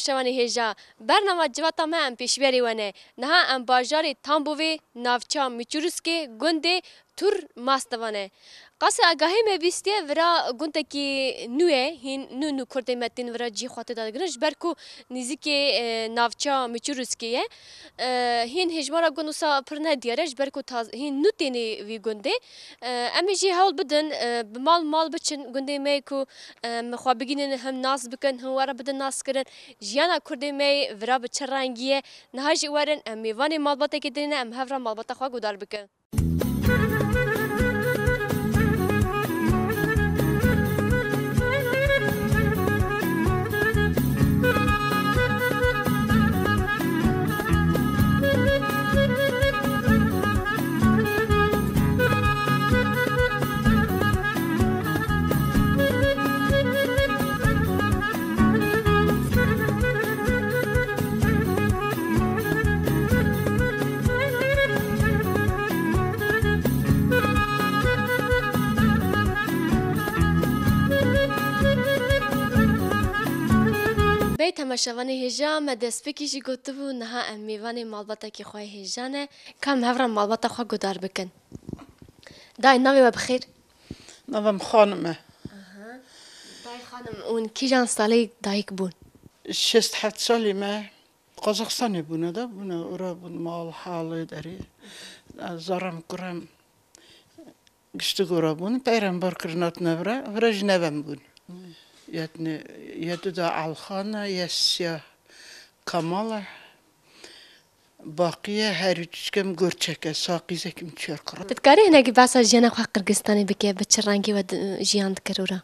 پاشوانی هجا برنامه جواتا ما ام پیشوری ونه نها ام باجاری تامبووی ناوچا میچورسکی گنده تور ماستوانه قصه اگاهی می ویستی ورا گونته کی نوه هین نو نو کردی متین ورا جی خواته دادگرنش برکو نزیک ناوچا میچورسکیه هین هجمارا گونوسا پر ندیارش برکو تاز هین نو تینی وی گونده امی جی هول بدن مال مال بچن گونده می کو مخوا بگینن هم ناس بکن هم ورا بدن ناس کرن جیانا کردی می ورا بچرانگیه نهاج ورن امی وانی مالباتا کدینه ام هفرا مالباتا خوا گودار بکن شوان هجا ما دستپکی جی گوتو بو نها ام میوان مالباتا کی خواه هجانه کم هفران مالباتا خواه گودار بکن دای نامی و بخیر نوام خانمه دای خانم اون کی جان سالی دایک بون شست هفت سالی ما قزاقستانی بونه دا بونه اورا بون مال حالی داری زارم کرم گشتی گورا بون پیرم بار کرنات نبره ورژ نبم بون yani yedi de alhana yesya kamala باقية هارج كم قرتشك ساقي زي كم تشركرا تذكري هنا كي بعصا جينا خوا قرقستاني بك بتشرانكي ود جيان كرورا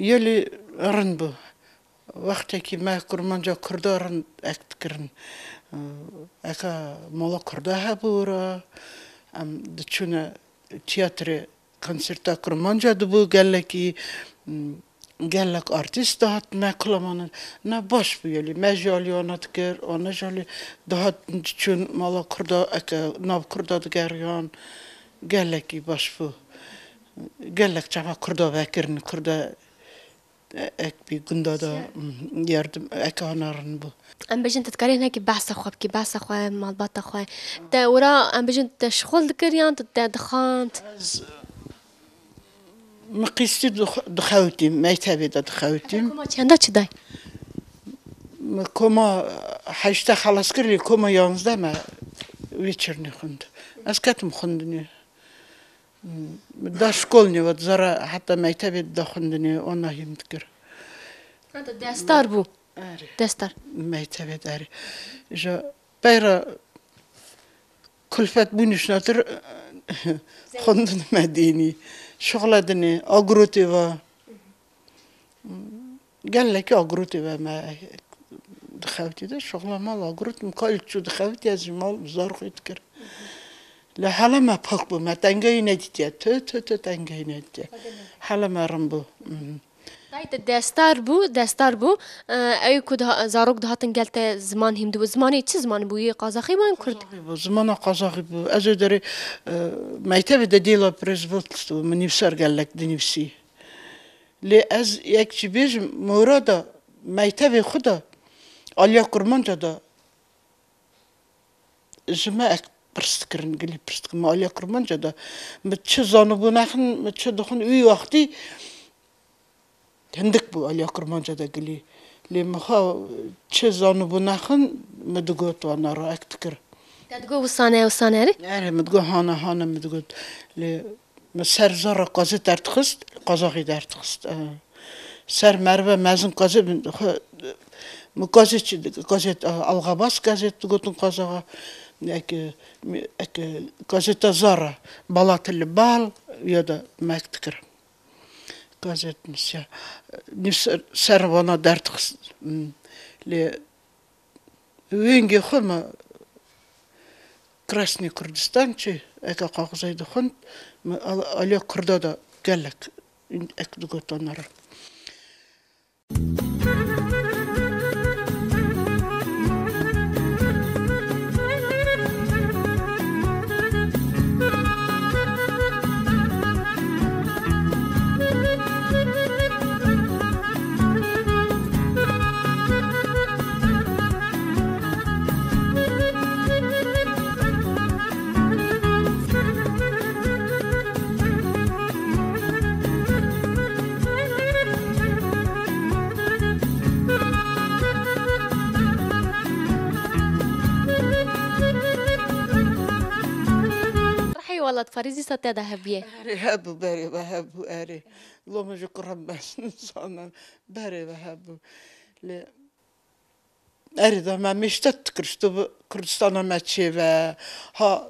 يلي رنبو وقتا كي ما كرمان جا كردارن اكتكرن اكا مولا كردها بورا ام دتشونا تياتري концертта курманжа дубу галлаки gellek artist dahat meklamanın ne baş buyeli mejali anat ger anajali dahat çün mala kurda eke nav kurda geryan gellek i baş bu gellek çaba kurda vekirin kurda ek bir günde da yardım ek anarın bu ام بجن تتكرين هيك بعسة خو بكي بعسة خو مال باتا خو تا ورا ام بجن تشخل دكريان تدخانت მყისი დხავდი მეითები და დხავდი კომაჩანდა ჩდაი кома хашта халас кирли кома янзда ма вечерни хунд аз катм хундни да школни вот зара хата майтаби да хундни она химдкир ада дастар бу дастар майтаби дари жо пайра кулфат бунишнатыр хундни мадини شغلتني أجروتيفا قال لك أجروتيفا ما دخلتي ده شغلة مال أجروت مقالت شو دخلتي از مال بزار خيتكر لحالا ما بخبو ما تنجي نجتيا تو تو تو تنجي نجتيا حالا ما رمبو Dayte destar bu, destar bu. Ey ku zarok dahatin gelte zaman himdi bu. Zamanı çi zaman bu? Ye Kazahi mı Kurd? Bu zamana Kazahi bu. Ez öderi meytevi de dila prezvotlu. Minivser gellek dinivsi. Li ez yek çi bir murada meytevi xuda. Alya kurmanta da. Zime ek پرست کردن گلی پرست که مالیا کرمان جدا مت چه زانو بناخن مت چه دخون اوی وقتی تندک بو آلیا کرمانجا دگلی لی مخا چه زانو بو نخن مدگو تو آنا را اکت کر دگو وسانه وسانه ری؟ اره مدگو هانا هانا مدگو لی سر زارا قازی درد خست قازاقی درد خست سر مربه مزن قازی قازی قازی الغباس قازی دگوتن قازاقا Əki, əki, qazeta Zara, Balatlı Bal ya da məktədir. газетінше не сәрвана дәртіқс ле өңге хыма красный күрдістан чи эка қағызайды хун әле курда да гәллек эк дуготонар Thank you. Farizi Satya'da hebiye. Beri hebu, beri ve hebu eri. Allahümme şükür Rabbesini sana. Beri ve hebu. Eri de ben meştet kırıştı bu Kürdistan'a meçi ve ha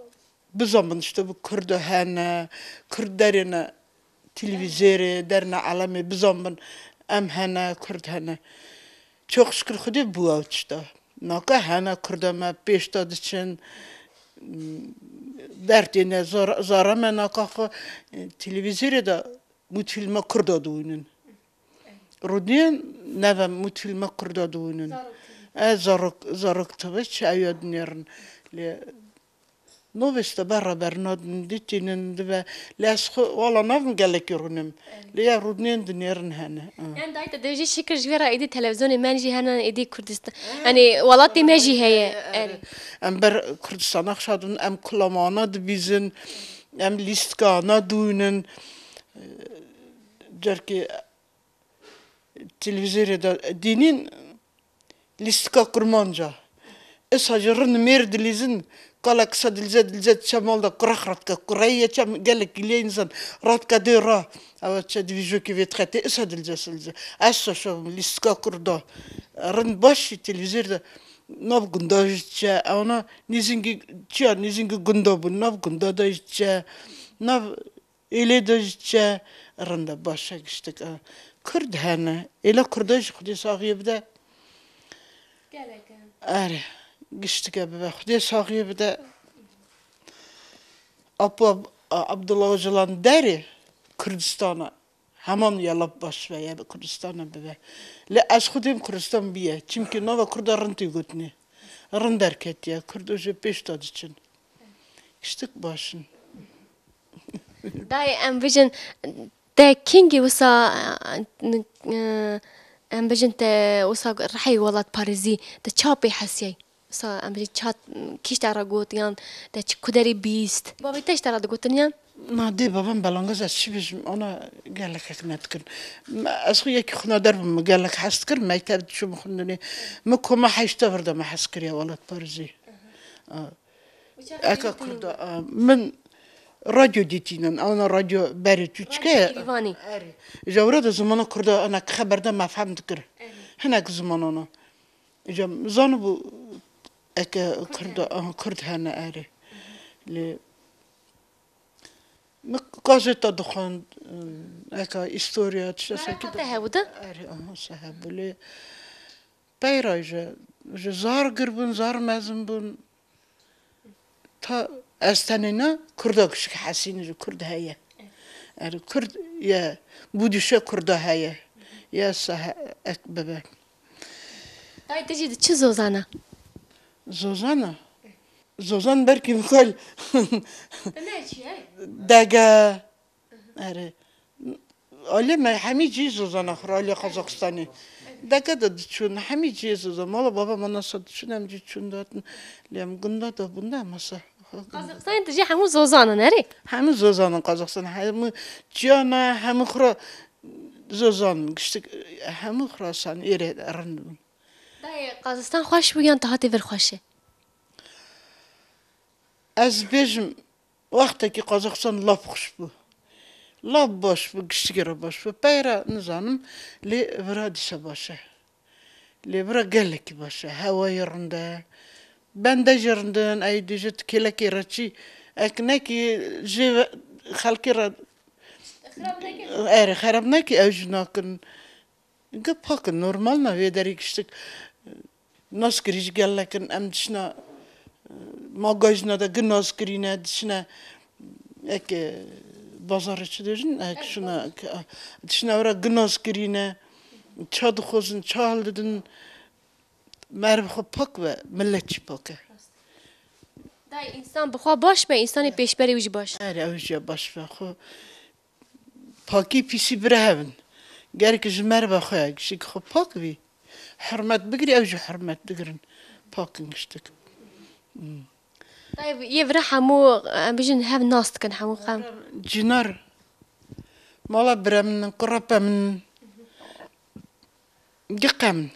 bu zaman işte bu Kürdühene, Kürderine televizyeri, derne alemi bu zaman emhene, Kürdhene. Çok şükür hadi bu avçta. Naka hene Kürdeme peştad için derdine zara, zara mena kakı da e, de mutfilme kırda duyunun. Rudiyen nevem mutfilme kırda duyunun. E zarık, zarık tabi çayı ödünlerin. Nu biste barra bernoden ditinen de les wala navn gelek yorunem. Liya rudnen dineren hene. Yani dayta deji şikir jvera idi televizyonu menji hene idi Kurdistan. Hani yani walati meji heye. Em ber Kurdistan akşadun em kulamana de bizin em listkana duynen. Cerki televizyonda dinin listka kurmanca. Esajırın hacırın merdilizin قالك سد الجد الجد شمال ده كرخ رتك كرية شم قالك لي إنسان رتك ديرا أو تشد فيجو كيف يتخاتي أسد الجس الجد أسا شو لسكا كردا رن باش التلفزيون ده ناب قندا جتشا أو نا نيزنجي تشا نيزنجي قندا بن ناب قندا ده جتشا ناب إلي ده جتشا رن ده باشا جشتك كرد هنا إلا كرداش خدي صاغي يبدأ قالك أره giştike be. Xudiye sahiye bir de Abla Abdullah Öcalan deri Kürdistan'a. Hamam yalap baş ve ya Kürdistan'a bebe. Le az xudim Kürdistan biye. Çünkü nova Kürda rıntı gütni. Rınt erket ya. Kürd öje beş tad için. Giştik başın. Dai envision de kingi usa envision e, de usa rahi walat Parizi de çapi hasiyay. sa am bi chat kish tara got yan da chi kudari beast baba tesh tara da gotan yan ما دي بابا بلونغز اشبش انا قال لك احنا تكن اسخي كي خنا درب قال لك حسكر ما يتبد شو مخنني مكو ما حيشتفر ده ما حسكر يا ولد برزي اه اكا كرد من راديو ديتينن انا راديو باري توتشكا جورد زمان كرد انا خبر ده ما فهمت كر هناك زمان انا جم زانبو أكا كرد كرد هانا أري لي قازيتا دخان أكا إستوريا تشاسا كده تهاودة أري أه سهاب لي بايراجا جا زار قربن زار مازن بن تا أستنينا كردك شك حسين جو كرد هيا أري كرد يا بودشة كرد هيا يا سه أكببه Дайте жиди, чизо зана. Зозана? Зозан бәлкім қол. Дәгә. Әрі. Оле мә хәми жи Зозан ахыр, оле Қазақстаны. Дәгә да дүчүн, хәми жи Зозан. Мала баба мана са дүчүн, әм дүчүн датын. Лем гында да бұнда маса. Қазақстан енді жи хәмі Зозанын, әрі? Хәмі Зозанын Қазақстан. Хәмі Джана, хәмі құра Зозан. Хәмі құра сан, еред әріндімін. قازستان خوش بو یان تهاتی ور خوشه از بیجم وقتا ki Qazaqstan lap xoş bu. Lap boş bu, gişigirə boş bu. Peyra nizanım li vira dişə başı. Li vira gələ ki başı, hava yerində. Bəndə yerindən ay dişə tikələ ki rəçi. Əknə ki jiv xalqı rə Əri xərəbnə ki əvcünakın. Er, Gıp hakkı normal na vederik işte nasgiriş gellekin em dişine magazine de gnas girine dişine ek bazar içi ek şuna dişine ora gnas girine çadı xozun çal dedin merve pak ve milletçi pak. E. Da insan bu baş mı insanı peşberi ucu baş. Her ucu baş ve xo paki pisi brehevin. Gerek merve xoya kişi xo pak vi. хөрмәт бигри حرمت хөрмәт پاکن пакингштек. طيب يفرح حمو بجن هاب ناست کن حمو خم جنر مالا برمن قربة من قام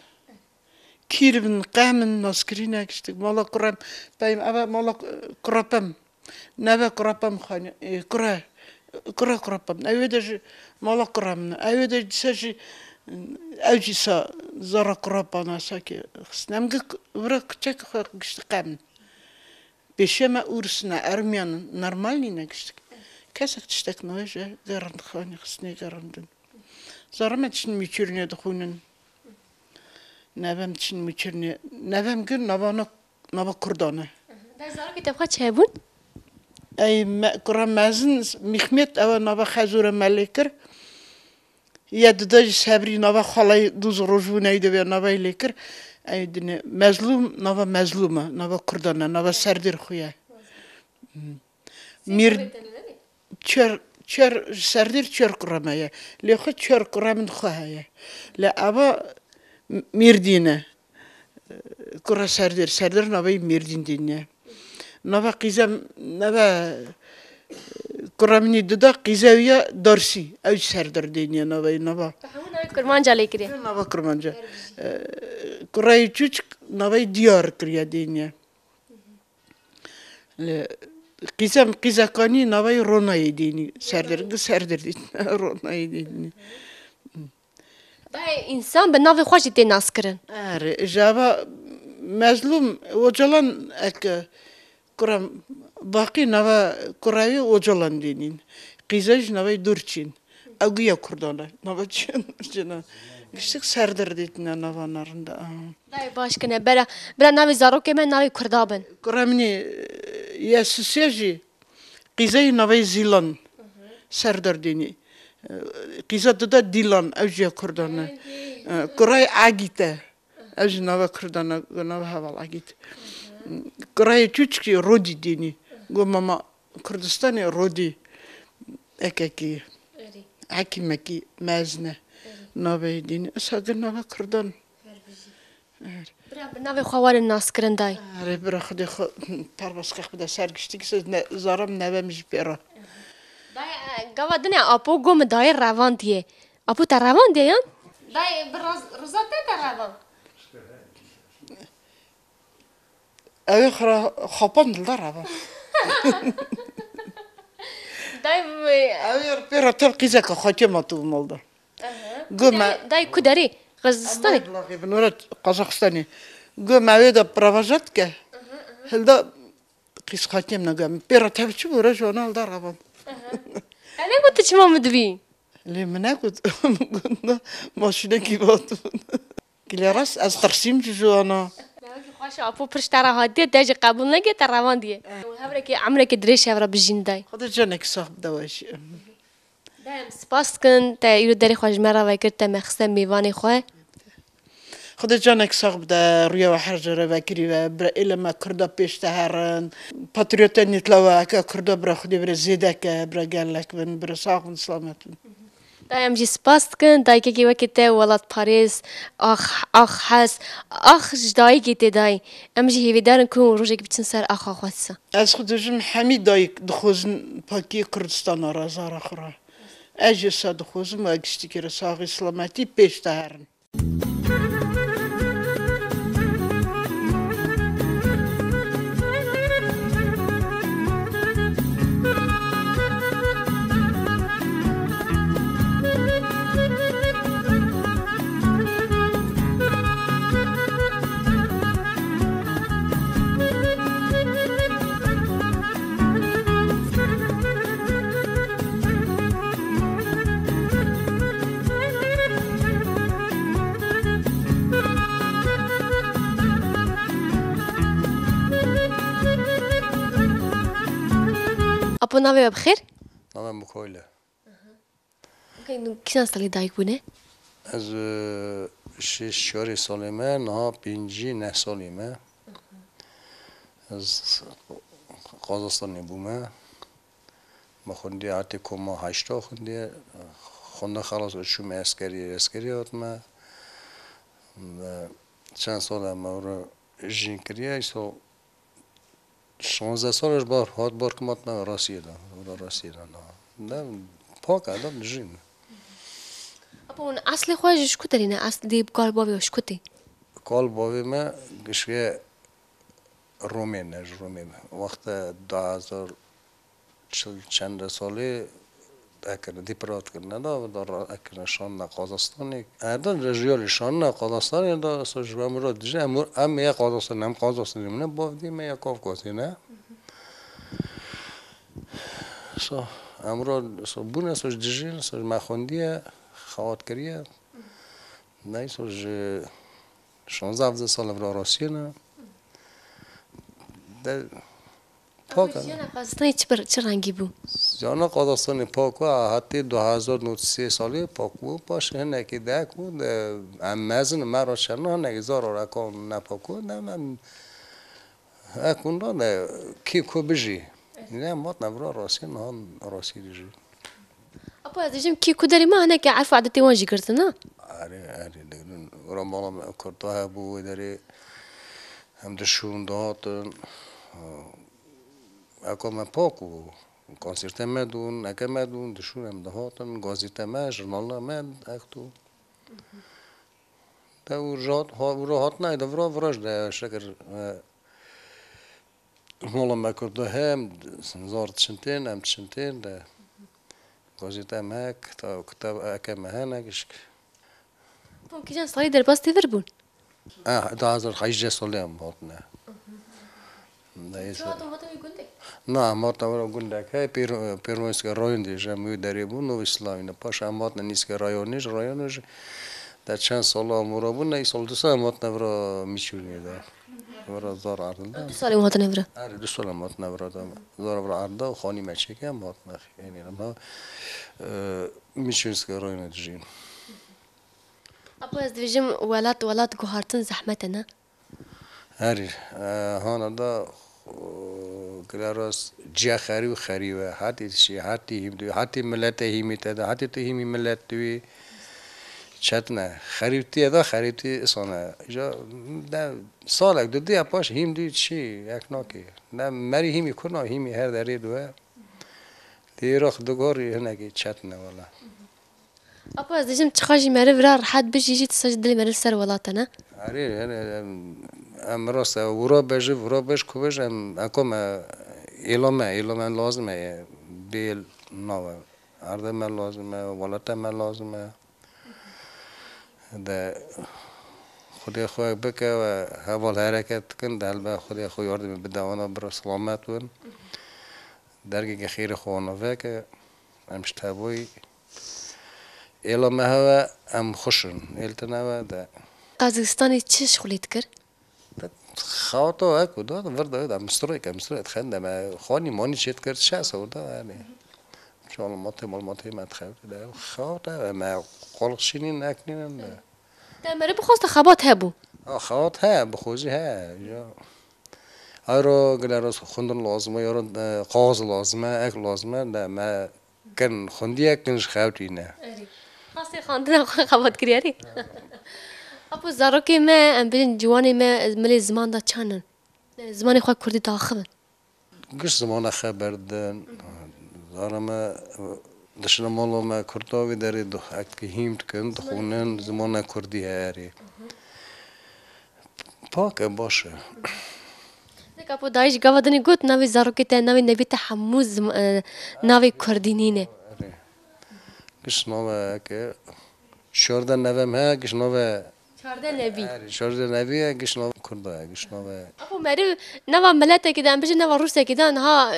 کیر من قام ناسكرينا كشتك مالا قرب بايم أبا مالا قربم نبا قربم خاني قرأ قرأ قربم أيوة دج مالا قربم أيوة دج أوجسا زرق ربنا ساكي خسنام قك ورق تشك خرق قشتقام بشما أورسنا أرميان نرمالي نقشتك كاسك تشتك نواجه قرن خاني خسني قرن دن زرما تشن ميشيرني دخونن نبم تشن ميشيرني نبم قل نبانا نبا كردانا بس زرق تبقى تشابون أي ما قرام مازن مخمت أو نبا خزور ملكر ia de dois sabri nova xalay dos rojunay de ver nova lekir aydine mazlum nova mazluma nova kurdana nova serdir xuya mir çör çör serdir çör kuramaya le xo çör kuramın xuhaya le ava mirdine eh, kura serdir serdir nova e mirdin dinne nova qizam nova قرامني ددا قيزاوية دارسي أو سردر ديني أنا بين نبا كرمانجا ليكري نبا كرمانجا كراي تشوش نبا ديار كريا ديني قيزام قيزا كاني نبا رونا يديني سردر سردر ديني رونا يديني İnsan ben navi hoş ite naskırın. Er, java mezlum ocalan ek kuram باقی نوا کراوی اوجلان دینین قیزج نوا دورچین агия курдана навачен жена кишик сардыр дейтина наванарында дай башкине бера бера нави зарокеме нави курдабен курамни я сусежи кизей нави зилан сардыр дени кизатыда дилан авжия курдана курай агите авжи нава курдана нава хавал агите курай чучки роди дени قومما كردستاني رودي أكاكي عكي مكي مازنة نابي دين أسهد نابا كردان ناوی خواوارن ناس کرندای آره برا خودی خو پر بس که خدا سرگشتی که زارم نوه میش بیرا دای گوا دنیا آپو گوم دای روان دیه آپو تا روان دیه یان دای روزا تا تا روان اوی خرا خوپان دلده روان дай мы авер пера тел кизака хотема ту молда гөма дай кудари Казахстан Нурат Казахстане гөма веда провожатка хелда кис хотемна гөм пера тавчу бура жонал дарабам әне гөтә чимамы дви Ле менә гөт машина кибату Килерас аз тарсим жуана ماشاء الله پرشتره هادی دج قبول نگه تر روان دیه هر که عمره که دریش هر بجین دای خدا جنک صاحب دواش دایم سپاس کن تا ایرو دری خوش مرا و کرد تا مخصه میوان خواه خدا جانک صاحب ده رویا و هر جره وکری و بر علم کردا پیش تهرن پاتریوت نیتلا و که کردا بر خودی بر زیده که بر گلک بن بر ساخن سلامت بن Dajem ġi spastkin, dajke għiwa kite u għalat Paris, ax, ax, ħas, ax, ġdaj għite daj. Jem ġi għivi darin kun rruġek bitin sar ax, ax, għatsa. Ez xudġin ħami dajk dħużn paki Kurdistan għara zara xra. Eġi sa dħużn ma għiġti kira saħi slamati piex taħarn. أبونا بخير؟ نعم بكل ممكن كنا صلي دايك بونه؟ از شش چهار سالمه نه پنجی نه سالمه از قازاستانی بومه ما خوندی حتی کما هشتا خوندی خونده خلاص شوم اسکری اسکری آتما چند سال ما رو جین کریه ایسا 16 سالش بار هات بار کمات من راسیدن اونا راسیدن نه پاک الان جین اپا اون اصل خواهش کو دارینه اصل دیب کال باوی اش کتی کال باوی ما گشوی رومین نج رومین وقت 2000 چند ساله ای که دیپرات کنن دو و دو روز ای که نشون نکوز استونی این دو روز یا نشون نکوز استونی دو دیجی هم همه یک کوز است نمکوز است نیم نبودیم همه یکوف کوزی نه سو امروز سو بی نسو جدی نسو میخوندیه خواهت کریه نه سو شانزده ساله و روستی نه پاک قازقستان چه چه رنگی بو جان قازاقستان پاک و حتی 2003 سالی پاک بو پاش هنکی دک بود مزن مرا شنا هنکی زارا رکان نپاکو من اکون را کی کو بجی نه مات نبرا راسی نهان راسی دیجی اپا دیجیم کی کو داری ما هنکی عرف عدتی وانجی نه؟ آره آره دیگرون رمالا کرتا هبو داری هم دشون داتن akoma e paku, koncerte me dun, eke me dun, dëshurem dhe hatën, gazite me, e zhërnalla me, e këtu. Te u rëhat, u rëhat nej, dhe vra vrësh dhe shëkër, e, mollëm me kërë dëhem, së në zarë të shëntin, e më të shëntin, dhe gazite me, këta, këta eke me hene, këshkë. Po, نعم مرتا ورا گندک هی پیر پیرونسک رایون دیجه می دری بو نو اسلامی پاش امات نیسک رایونش رایونش در چند سال امورا بو نه سال دو سال امات نورا میچونی ده ورا زار اردا دو سال امات نورا ار دو سال امات نورا ده زار ورا اردا خانی مچکه امات نخ یعنی ما میچونسک رایون دیجین اپا از دیجم ولات ولات گوهارتن زحمت نه Her hana da klaros ciya xerî û xerîwe hetî tişî hetî hîm dû hetî milletê hîmî te de hetî tu hîmî millet wî çetne xerîtiye da xerîtî isane salek du diya paş hîm dî çi ek nakî ne merî hîmî kuna hîmî her derê duwe dêrox du gorî hinekî çetne wala. أبا زي جم تخرجي مرة برا رحات بيج يجي تسجد لي مرة سر ولاطنا عرير أنا أم راس ورا بيج ورا بيج كوبيج أم ما إلما ما لازم ديل نوا أرض ما لازم ولاطة ما لازم ده خدای خو بکه و هوال حرکت کن دل به خدای خو یارد به دوانا بر سلامت ون درگی خیر خوانوه که امشتبوی إلا ما هو أم خشن ده تناوى دا قازقستاني تشي شغل يتكر؟ خاطو هاكو دو برضه دا مسترويك مسترويك تخندا ما خوني موني شي تكر شاس ودا يعني شو المطي مال مطي ما تخاف دا خاطو ما قول شنين أكنين دا مريب خوست خبات هابو اه خاط ها بخوزي ها ايرو قلنا خندن لازمه يرو قاز لازمه اك لازمه ده ما كان خنديك كنش خاوتينا خاصی خواندن خو خبات کریاری اپو زاروکی ما ام بین جوانی ما ملی زمان دا چانن زمانی خواه کردی تا خبن گش زمان خبر دن زارم دشنا مالا ما کرداوی داری دو حکت که هیم کن دخونن زمان کردی هاری پاکه باشه دکا پو دایش گاوا دنی گوت ناوی زاروکی تا ناوی نبی تا همو ناوی کردینینه گشنامه که شورده نویم ها گشنامه چارده نوی چارده نوی گشنامه کرده گشنامه اپو مری نوا ملت که دن بجه نوا روس که دن ها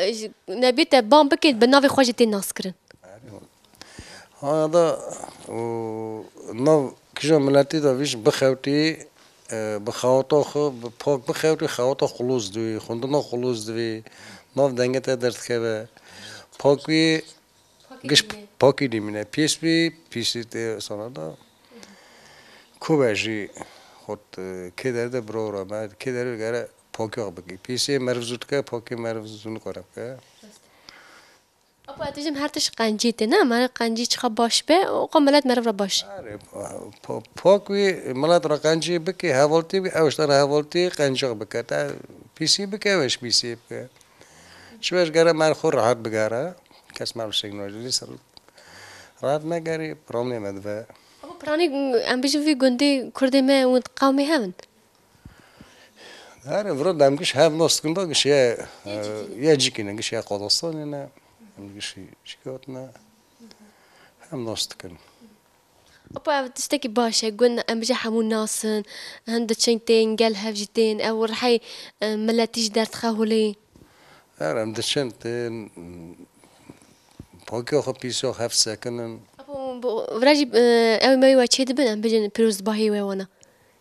نبی تا بام بکید به ناوی خواجه تی ناس کرن ها دا نو کجا ملتی دا ویش بخوتی بخوتا خو پاک بخوتی خواتا خلوز دوی خوندنا خلوز دوی ناو دنگه تا درد که به پاکوی گش pochi mine pjesmi, pisite sonada kuvveti, hot kederde brora ben kedere göre poki abiki. Pisi e mervzutka poki mervzun korabka. Apatijim her tiş qancite ne, mar kanji çıqa baş be o qamalat mervra baş. Poki malat ra qanci biki havolti bi avştar havolti qanci bika ta pisi e bika veş pisi Şu e Şveş gara mar xur rahat bigara. Kes mar signolojisi راد مگری پرامنی مدفع اما پرانی ام بیش وی گندی کرده ما وند قومی هفن داره ورد دم هم نست کنده باگش یه یه جیکی نگش یه قدرستان نه گشی شکایت نه هم نست کن أبا تشتكي باشه گون أم همون ناسن هند تشنتين قال هفجتين أو رحي ملا تيجي دار تخاولي أرم دشنتين پاکی خو پیشا هفت سکنن ورجی او ما یو چه دبن بجن پیروز باهی و وانا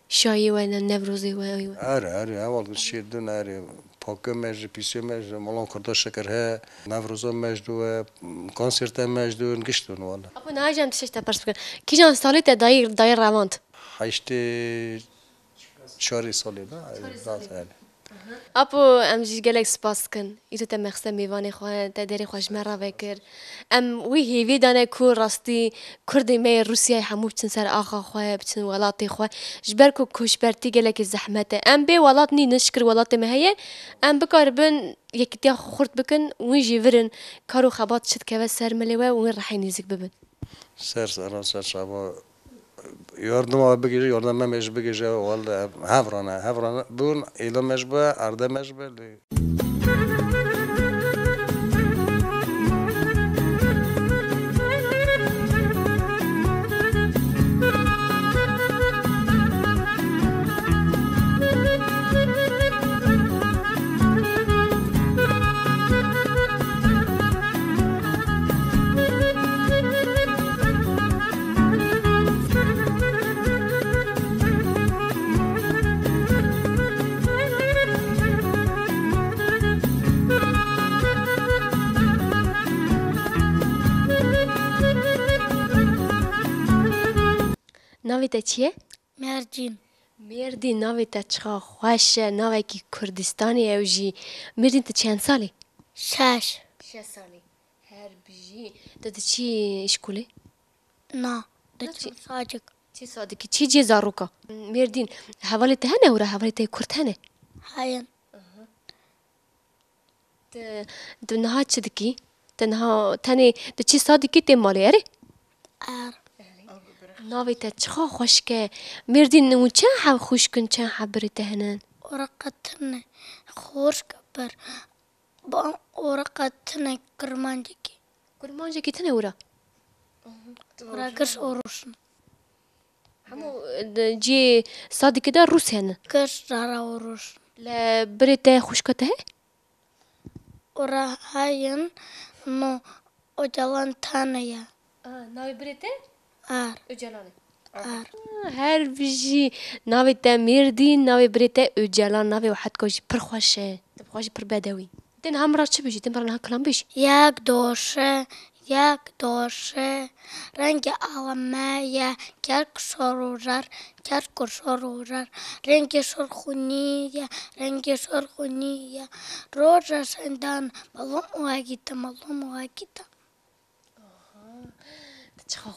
شایی و نه نوروزی و ایو اره اره اول شیر دن اره پاکی مجد پیشی مجد مالان کردا شکر ها نوروزا مجد و کنسرت مجد و نگشتون وانا اپا ناجم تشتا پرس بکن کی جان سالی تا دایر دایر روانت هشتی چاری سالی نه چاری سالی اپو ام جی گلک سپاس کن ایتو تا مخصه میوانه خواه تا داری خواه جمه را بکر ام وی هیوی دانه کو راستی کردی می روسیه همو بچن سر آخا خواه بچن ولاتی خواه جبر کو کشبرتی گلک زحمته ام بی ولات نی نشکر ولاتی مهیه ام بکار بن یکتیا خورد بکن وی جی ورن کارو خبات شد که و سر ملیوه و وی رحی نیزک ببن سر سر سر شابا یاردم آب بگیره یاردم مجبه گیره والله هفرانه هفرانه بون ایلا مجبه ارده مجبه ناویت چیه؟ مردین مردی ناویت چه خوش ناوی که کردستانی او جی مردین تا چند سالی؟ شش شش سالی هر بجی تا تا چی شکولی؟ نه تا چی صادق چی صادقی چی جی زاروکا مردین حوالی تا هنه او را حوالی تا کرد هنه؟ هاین د نه چې دکی تنها تنه د چې ساده کې ته مالې اره ار ناويتا تشخو خوشكا ميردين نو تشاحا خوشكن تشاحا بريتهنن ورقتنا خوش كبر بان ورقتنا كرمانجكي كرمانجكي تنا ورا ورا كرش وروشن همو جي صادي كده روس هنا كرش رارا وروش لا بريتا خوشكته ورا هاين نو اوجلان تانيا اه ناوي بريتا Ar. Öcəlan. Ar. هر بجي ناوي تامير دي ناوي بريتا أجلا ناوي واحد كوجي بر خوشة تبخوشي بر بدوي تن هم راش بجي تن برنا كلام بجي ياك دوشة ياك دوشة رنج ألمايا كرك شرورار كرك شرورار رنج شرخونية رنج شرخونية روجا سندان ملوم واجيتا ملوم واجيتا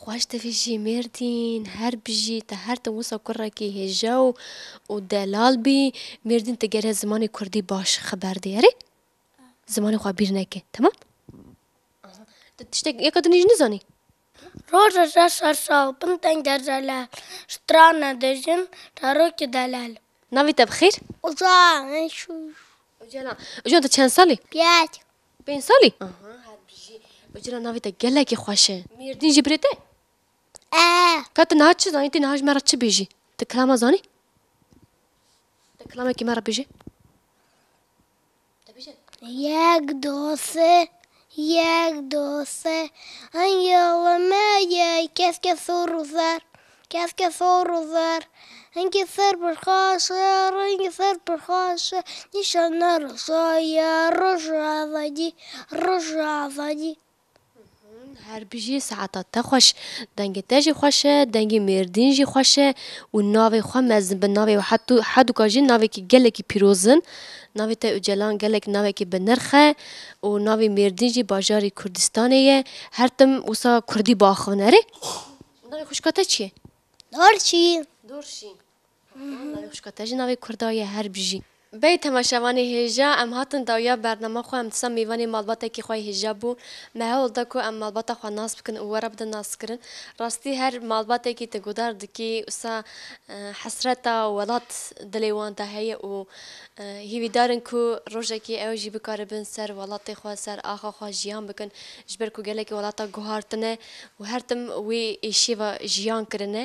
واش تفيجي ميردين هربجي تهرت وصا كركي هجاو ودلال بي ميردين تجري زماني كردي باش خبر ديري زماني خبير نكي تمام تشتك يك دنيج نزاني روجا شاشا شاو بنتن جرجلا شترانا دجن تاروك دلال نافي تبخير وزا شو جلا جون تشان سالي بيات بين سالي بجرا ناوي تقلا كي خواشين ميردين جبريتي آه كات ناتش زاني تي ناج مرة بيجي تكلامة زاني تكلامة كي مرة بيجي تبيجي ياك دوسي ياك دوسي أيا ما يا كاس كسور وزار كاس كسور وزار انكسر بالخاشر انكسر بالخاشر نشان رشايا رشا ضدي رشا ضدي هر بیجی ساعتات خوش دنگ تجی خوشه دنگ مردین جی خوشه و ناوی خو مزن به ناوی و حتی حدو کاجی ناوی که گلکی پیروزن ناوی تا اجلان گلک ناوی که بنرخه و ناوی مردین جی باجاری کردستانه هر تم وسا کردی باخونره ناوی خوشکاته چیه؟ دور چی؟ دور چی؟ ناوی خوشکاته جی ناوی کردای هر بیجی بەی تەماشاوانی هێژا ئەم هاتن داویا بەرنەمە خۆ ئەم دسە میوانی ماڵبەتێکی خۆی هێژا بوو مەهەوڵ دەکو ئەم ماڵبەتە خوا ناس بکن وەرە بدە ناسکردن ڕاستی هەر ماڵباتێکی تگودار دکی وسا حەسرەتە وڵات دلێواندا هەیە و هیویدارن کو ڕۆژێکی ئەوژی بکاربن سەر وڵاتی خوا سەر ئاخاخوا ژیان بکن ژبەر و گەلێکی وڵاتە گوهارتنە و هەرتم وی ئیشیوە ژیان کردنە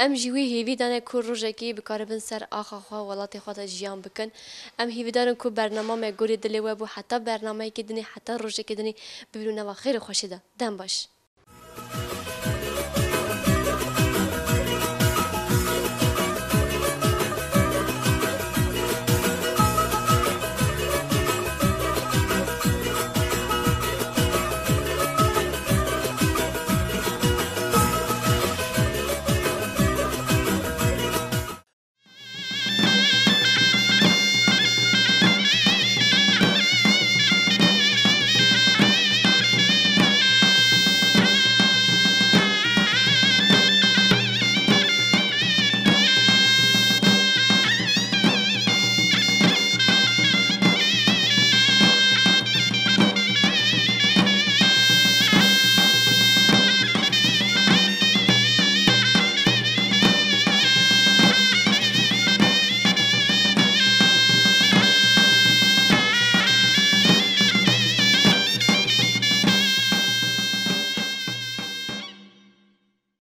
ئەم ژیوی هیویدانە کو ڕۆژێکی بکاربن سەر ئاخاخوا وڵاتی خواتە ژیان بکن بکن ام هی ودارم کو برنامه ما گوری دلی و بو حتی برنامه کی دنی حتی روزی کی دنی ببینو نوا خیر خوشیده دم باش